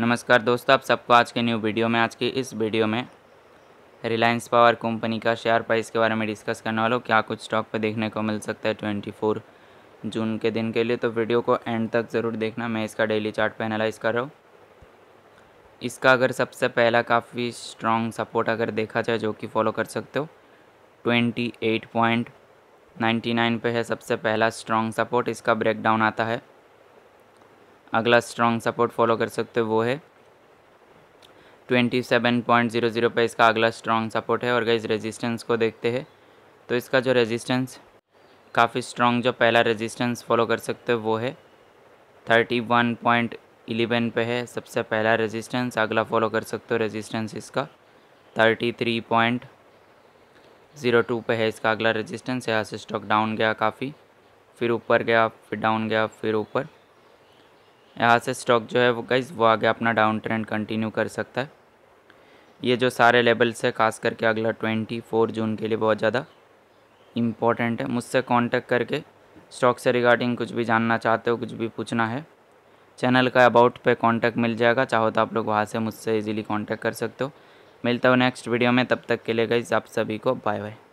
नमस्कार दोस्तों आप सबको आज के न्यू वीडियो में आज के इस वीडियो में रिलायंस पावर कंपनी का शेयर प्राइस के बारे में डिस्कस करने वाला हूँ क्या कुछ स्टॉक पे देखने को मिल सकता है ट्वेंटी फोर जून के दिन के लिए तो वीडियो को एंड तक ज़रूर देखना मैं इसका डेली चार्ट पर एनालाइज कर रहा हूँ इसका अगर सबसे पहला काफ़ी स्ट्रॉन्ग सपोर्ट अगर देखा जाए जो कि फॉलो कर सकते हो twenty eight point ninety nine पे है सबसे पहला स्ट्रॉन्ग सपोर्ट इसका ब्रेकडाउन आता है अगला स्ट्रॉन्ग सपोर्ट फॉलो कर सकते हो वो है twenty seven point zero zero पर इसका अगला स्ट्रॉन्ग सपोर्ट है और गई रेजिस्टेंस को देखते हैं तो इसका जो रेजिस्टेंस काफ़ी स्ट्रॉन्ग जो पहला रेजिस्टेंस फॉलो कर सकते हो वो है थर्टी वन पॉइंट इलेवन पर है सबसे पहला रेजिस्टेंस अगला फॉलो कर सकते हो रेजिस्टेंस इसका thirty three point zero two पर है इसका अगला रेजिस्टेंस यहाँ से स्टॉक डाउन गया काफ़ी फिर ऊपर गया फिर डाउन गया फिर ऊपर यहाँ से स्टॉक जो है वो गाइज वो आगे अपना डाउन ट्रेंड कंटिन्यू कर सकता है ये जो सारे लेवल्स है खास करके अगला ट्वेंटी फोर जून के लिए बहुत ज़्यादा इम्पॉर्टेंट है मुझसे कांटेक्ट करके स्टॉक से रिगार्डिंग कुछ भी जानना चाहते हो कुछ भी पूछना है चैनल का अबाउट पे कांटेक्ट मिल जाएगा चाहो तो आप लोग वहाँ से मुझसे इजीली कांटेक्ट कर सकते हो मिलता हो नेक्स्ट वीडियो में तब तक के लिए गई आप सभी को बाय बाय